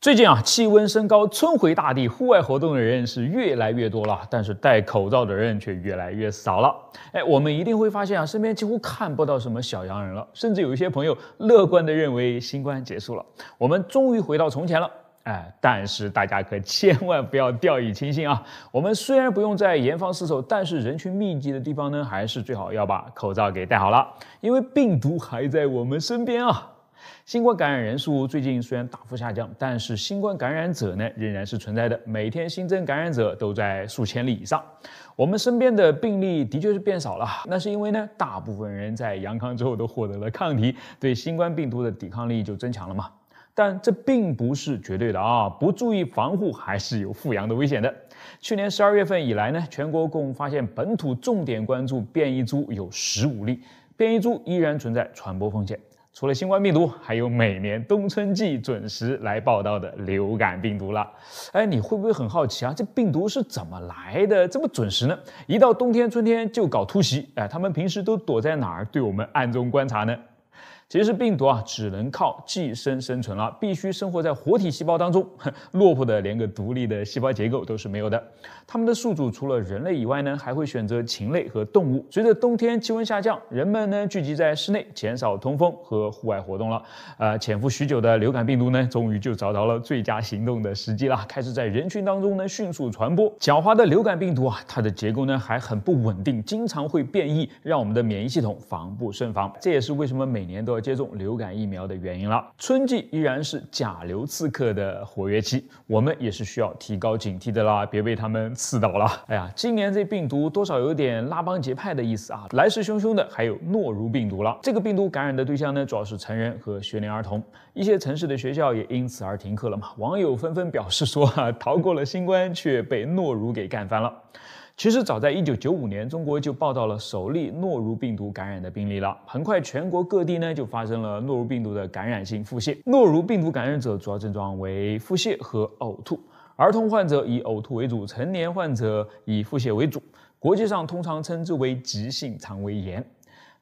最近啊，气温升高，春回大地，户外活动的人是越来越多了，但是戴口罩的人却越来越少了。哎，我们一定会发现啊，身边几乎看不到什么小洋人了，甚至有一些朋友乐观地认为新冠结束了，我们终于回到从前了。哎，但是大家可千万不要掉以轻心啊！我们虽然不用再严防死守，但是人群密集的地方呢，还是最好要把口罩给戴好了，因为病毒还在我们身边啊。新冠感染人数最近虽然大幅下降，但是新冠感染者呢仍然是存在的，每天新增感染者都在数千例以上。我们身边的病例的确是变少了，那是因为呢大部分人在阳康之后都获得了抗体，对新冠病毒的抵抗力就增强了嘛。但这并不是绝对的啊，不注意防护还是有复阳的危险的。去年十二月份以来呢，全国共发现本土重点关注变异株有十五例，变异株依然存在传播风险。除了新冠病毒，还有每年冬春季准时来报道的流感病毒了。哎，你会不会很好奇啊？这病毒是怎么来的？这么准时呢？一到冬天春天就搞突袭。哎，他们平时都躲在哪儿？对我们暗中观察呢？其实病毒啊，只能靠寄生生存了，必须生活在活体细胞当中，落魄的连个独立的细胞结构都是没有的。它们的宿主除了人类以外呢，还会选择禽类和动物。随着冬天气温下降，人们呢聚集在室内，减少通风和户外活动了。啊，潜伏许久的流感病毒呢，终于就找到了最佳行动的时机了，开始在人群当中呢迅速传播。狡猾的流感病毒啊，它的结构呢还很不稳定，经常会变异，让我们的免疫系统防不胜防。这也是为什么每年都要。接种流感疫苗的原因了。春季依然是甲流刺客的活跃期，我们也是需要提高警惕的啦，别被他们刺到了。哎呀，今年这病毒多少有点拉帮结派的意思啊，来势汹汹的还有诺如病毒了。这个病毒感染的对象呢，主要是成人和学龄儿童，一些城市的学校也因此而停课了嘛。网友纷纷表示说，啊，逃过了新冠，却被诺如给干翻了。其实早在1995年，中国就报道了首例诺如病毒感染的病例了。很快，全国各地呢就发生了诺如病毒的感染性腹泻。诺如病毒感染者主要症状为腹泻和呕吐，儿童患者以呕吐为主，成年患者以腹泻为主。国际上通常称之为急性肠胃炎。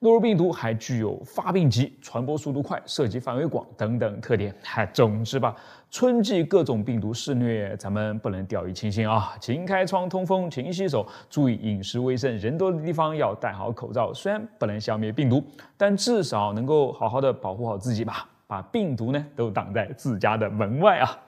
诺如病毒还具有发病急、传播速度快、涉及范围广等等特点。嗨，总之吧，春季各种病毒肆虐，咱们不能掉以轻心啊！勤开窗通风，勤洗手，注意饮食卫生，人多的地方要戴好口罩。虽然不能消灭病毒，但至少能够好好的保护好自己吧，把病毒呢都挡在自家的门外啊！